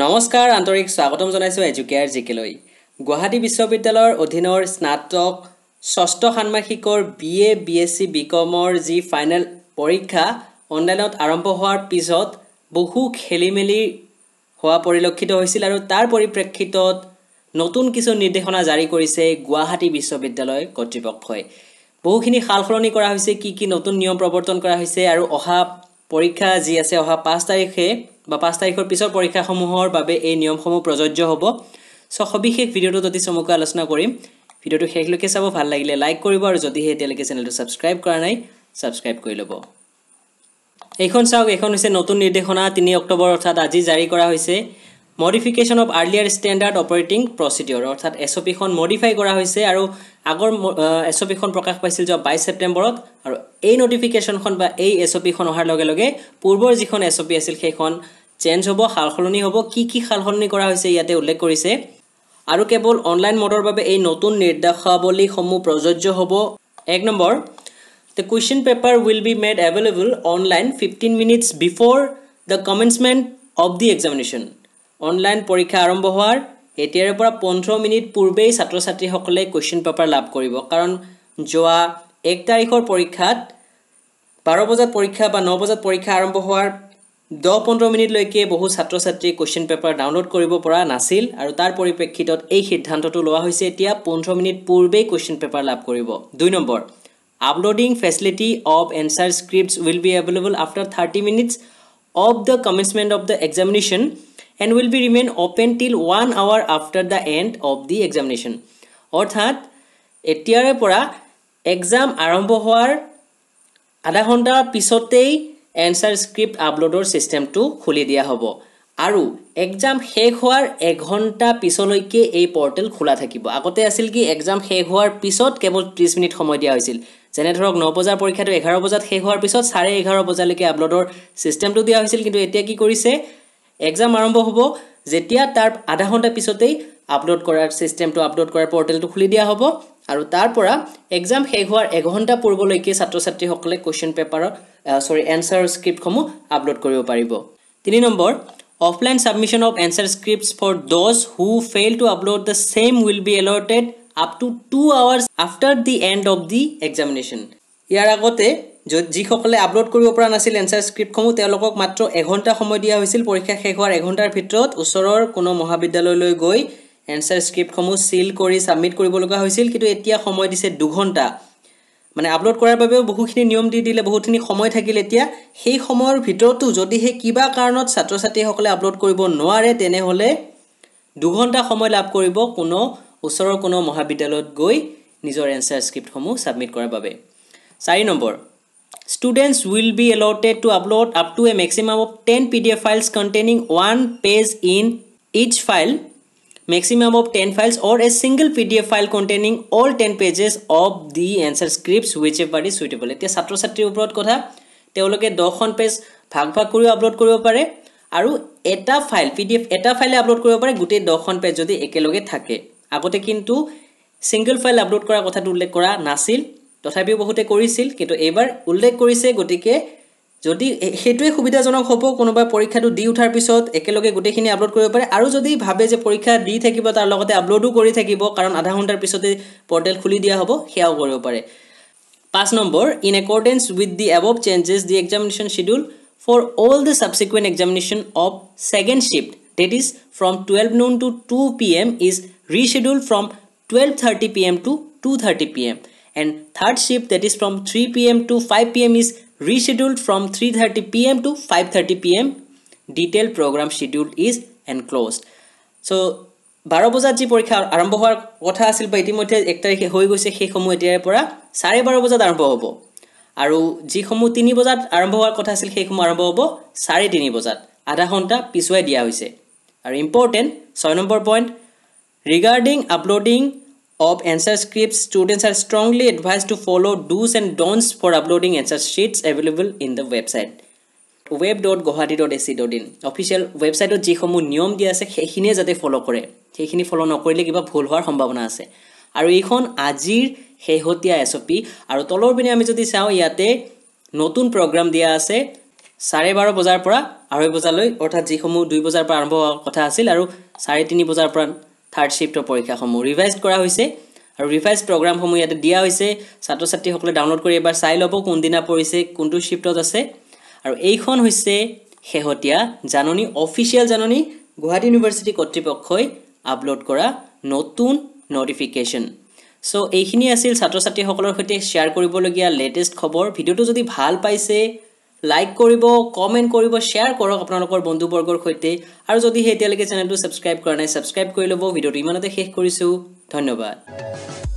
নমস্কাৰ আন্তৰিক স্বাগতম জনাইছোঁ এজুকেয়াৰ জিকেলৈ গুৱাহাটী বিশ্ববিদ্যালয়ৰ অধীনৰ স্নাতক ষষ্ঠ ষান্মাসিকৰ B A B S C B কমৰ যি ফাইনেল পৰীক্ষা অনলাইনত আৰম্ভ হোৱাৰ পিছত বহু খেলি মেলি হোৱা পৰিলক্ষিত হৈছিল আৰু তাৰ পৰিপ্ৰেক্ষিতত নতুন কিছু নিৰ্দেশনা জাৰি কৰিছে গুৱাহাটী বিশ্ববিদ্যালয় কৰ্তৃপক্ষই বহুখিনি সাল সলনি কৰা হৈছে কি কি নতুন নিয়ম প্ৰৱৰ্তন কৰা হৈছে আৰু অহা পৰীক্ষা যি আছে অহা পাঁচ তাৰিখে বা পাঁচ তাৰিখৰ পিছৰ পৰীক্ষাসমূহৰ বাবে এই নিয়মসমূহ প্ৰযোজ্য হ'ব চ' সবিশেষ ভিডিঅ'টোত অতি চমুকৈ আলোচনা কৰিম ভিডিঅ'টো শেষলৈকে চাব ভাল লাগিলে লাইক কৰিব আৰু যদিহে এতিয়ালৈকে চেনেলটো ছাবস্ক্ৰাইব কৰা নাই ছাবস্ক্ৰাইব কৰি ল'ব এইখন চাওক এইখন হৈছে নতুন নিৰ্দেশনা তিনি অক্টোবৰ অৰ্থাৎ আজি জাৰি কৰা হৈছে modification of earlier standard operating প্ৰচিডিঅ'ৰ অৰ্থাৎ এছ অ' পিখন মডিফাই কৰা হৈছে আৰু আগৰ এছ অ' পিখন প্ৰকাশ পাইছিল যোৱা বাইছ ছেপ্টেম্বৰত আৰু এই ন'টিফিকেশ্যনখন বা এই এছ অ' পিখন অহাৰ লগে লগে পূৰ্বৰ যিখন এছ অ' পি আছিল সেইখন চেঞ্জ হ'ব সাল সলনি হ'ব কি কি সাল সলনি কৰা হৈছে ইয়াতে উল্লেখ কৰিছে আৰু কেৱল অনলাইন মডৰ বাবে এই নতুন নিৰ্দেশাৱলীসমূহ প্ৰযোজ্য হ'ব এক number the question paper will be made available online fifteen minutes before the commencement of the examination online পৰীক্ষা আৰম্ভ হোৱাৰ এতিয়াৰে পৰা পোন্ধৰ মিনিট পূৰ্বেই ছাত্ৰ ছাত্ৰীসকলে কুৱেশ্যন পেপাৰ লাভ কৰিব কাৰণ যোৱা এক তাৰিখৰ পৰীক্ষাত বাৰ বজাত পৰীক্ষা বা ন বজাত পৰীক্ষা আৰম্ভ হোৱাৰ দহ পোন্ধৰ মিনিটলৈকে বহু ছাত্ৰ ছাত্ৰীয়ে কুৱেশ্যন পেপাৰ ডাউনলোড কৰিব পৰা নাছিল আৰু তাৰ পৰিপ্ৰেক্ষিতত এই সিদ্ধান্তটো লোৱা হৈছে এতিয়া পোন্ধৰ মিনিট পূৰ্বেই কুৱেশ্যন পেপাৰ লাভ কৰিব দুই number uploading facility of answer scripts will be available after thirty minutes of the commitment of the examination and will be remain open till 1 hour after the end of the examination অর্থাৎ এতিয়াৰে পৰা exam আৰম্ভ হোৱাৰ আধা ঘণ্টাৰ পিছতেই answer script আপলোডৰ সিস্টেমটো খুলি দিয়া হ'ব আৰু এক্সাম শেষ হোৱাৰ এঘণ্টা পিছলৈকে এই পৰ্টেল খোলা থাকিব আগতে আছিল কি এক্সাম শেষ হোৱাৰ পিছত কেৱল ত্ৰিছ মিনিট সময় দিয়া হৈছিল যেনে ধৰক ন বজাৰ পৰীক্ষাটো এঘাৰ বজাত শেষ হোৱাৰ পিছত চাৰে এঘাৰ বজালৈকে আপলোডৰ চিষ্টেমটো দিয়া হৈছিল কিন্তু এতিয়া কি কৰিছে এক্সাম আৰম্ভ হ'ব যেতিয়া তাৰ আধা ঘণ্টা পিছতেই আপলোড কৰাৰ ছিষ্টেমটো আপলোড কৰাৰ পৰ্টেলটো খুলি দিয়া হ'ব আৰু তাৰ পৰা এক্সাম শেষ হোৱাৰ এঘণ্টা পূৰ্বলৈকে ছাত্ৰ ছাত্ৰীসকলে কুৱেশ্যন পেপাৰৰ চৰি এনচাৰ স্ক্ৰিপ্টসমূহ আপলোড কৰিব পাৰিব তিনি number offline submission of answer scripts for those who fail to upload the same will be alerted up to two hours after the end of the examination ইয়াৰ আগতে য'ত যিসকলে আপলোড কৰিব পৰা নাছিল এনচাৰ স্ক্ৰিপ্টসমূহ তেওঁলোকক মাত্ৰ এঘণ্টা সময় দিয়া হৈছিল পৰীক্ষা শেষ হোৱাৰ এঘণ্টাৰ ভিতৰত ওচৰৰ কোনো মহাবিদ্যালয়লৈ গৈ এনচাৰ স্ক্ৰিপ্টসমূহ চিল কৰি ছাবমিট কৰিব লগা হৈছিল কিন্তু এতিয়া সময় দিছে দুঘণ্টা মানে আপলোড কৰাৰ বাবেও বহুখিনি নিয়ম দি দিলে বহুতখিনি সময় থাকিল এতিয়া সেই সময়ৰ ভিতৰতো যদিহে কিবা কাৰণত ছাত্ৰ ছাত্ৰীসকলে আপলোড কৰিব নোৱাৰে তেনেহ'লে দুঘণ্টা সময় লাভ কৰিব কোনো ওচৰৰ কোনো মহাবিদ্যালয়ত গৈ নিজৰ এনচাৰ স্ক্ৰিপ্টসমূহ ছাবমিট কৰাৰ বাবে চাৰি number Students will be allotted to upload up to a maximum of 10 PDF files containing one page in each file, maximum of 10 files or a single PDF file containing all 10 pages of the answer scripts whichever is suitable. এতিয়া ছাত্র ছাত্রী উপৰত কথা তেওঁলোকে 10 খন page ভাগ ভাগ কৰি আপলোড কৰিব পাৰে আৰু এটা ফাইল PDF এটা ফাইলে আপলোড কৰিব পাৰে গোটেই 10 খন পেজ যদি একেলগে থাকে আগতে কিন্তু সিঙ্গল ফাইল আপলোড কৰা কথাটো উল্লেখ কৰা নাছিল তথাপিও বহুতে কৰিছিল কিন্তু এইবাৰ উল্লেখ কৰিছে গতিকে যদি সেইটোৱে সুবিধাজনক হ'ব কোনোবাই পৰীক্ষাটো দি উঠাৰ পিছত একেলগে গোটেইখিনি আপলোড কৰিব পাৰে আৰু যদি ভাবে যে পৰীক্ষা দি থাকিব তাৰ লগতে আপলোডো কৰি থাকিব কাৰণ আধা ঘণ্টাৰ পিছতে পৰ্টেল খুলি দিয়া হ'ব সেয়াও কৰিব পাৰে পাঁচ number in accordance with the above changes the examination schedule for all the subsequent examination of second shift date is from twelve noon to two P M is rescheduled from twelve thirty P M to two thirty P M and third shift that is from 3 pm to 5 pm is rescheduled from 3.30 pm to 5.30 pm detailed program schedule is enclosed so বাৰ বজাত যি পৰীক্ষা আৰম্ভ হোৱাৰ কথা আছিল বা ইতিমধ্যে এক তাৰিখে হৈ গৈছে সেইসমূহ এতিয়াৰে পৰা চাৰে বাৰ বজাত আৰম্ভ হ'ব আৰু যিসমূহ তিনি বজাত আৰম্ভ হোৱাৰ কথা আছিল সেইসমূহ আৰম্ভ হ'ব চাৰে তিনি বজাত আধা ঘণ্টা পিছুৱাই দিয়া হৈছে আৰু ইম্পৰ্টেণ্ট ছয় number point regarding uploading of answer scripts, students are strongly advised to follow do's and don'ts for uploading answer sheets available in the website. web.gohati.ac.in official website of jihomu nyom dia se hekhine jate follow kore hekhini follow nokorile kiba bhul howar sambhabona ase aru ikhon ajir hehotia sop aru tolor bine ami jodi chao yate notun program dia ase 12:30 bazar pora 8:30 loi ortha jihomu 2 bazar par arambho kotha asil aru 3:30 bazar pora third শ্বিফ্টৰ পৰীক্ষাসমূহ revise কৰা হৈছে আৰু revise প্ৰগ্ৰামসমূহ ইয়াতে দিয়া হৈছে ছাত্ৰ ছাত্ৰীসকলে ডাউনলোড কৰি এবাৰ চাই ল'ব কোনদিনা পৰিছে কোনটো শ্বিফ্টত আছে আৰু এইখন হৈছে শেহতীয়া জাননী অফিচিয়েল জাননী গুৱাহাটী ইউনিভাৰ্চিটি কৰ্তৃপক্ষই আপলোড কৰা নতুন ন'টিফিকেশ্যন চ' এইখিনি আছিল ছাত্ৰ ছাত্ৰীসকলৰ সৈতে শ্বেয়াৰ কৰিবলগীয়া লেটেষ্ট খবৰ ভিডিঅ'টো যদি ভাল পাইছে লাইক কৰিব কমেণ্ট কৰিব শ্বেয়াৰ কৰক আপোনালোকৰ বন্ধুবৰ্গৰ সৈতে আৰু যদিহে এতিয়ালৈকে চেনেলটো ছাবস্ক্ৰাইব কৰা নাই ছাবস্ক্ৰাইব কৰি ল'ব ভিডিঅ'টো ইমানতে শেষ কৰিছোঁ ধন্যবাদ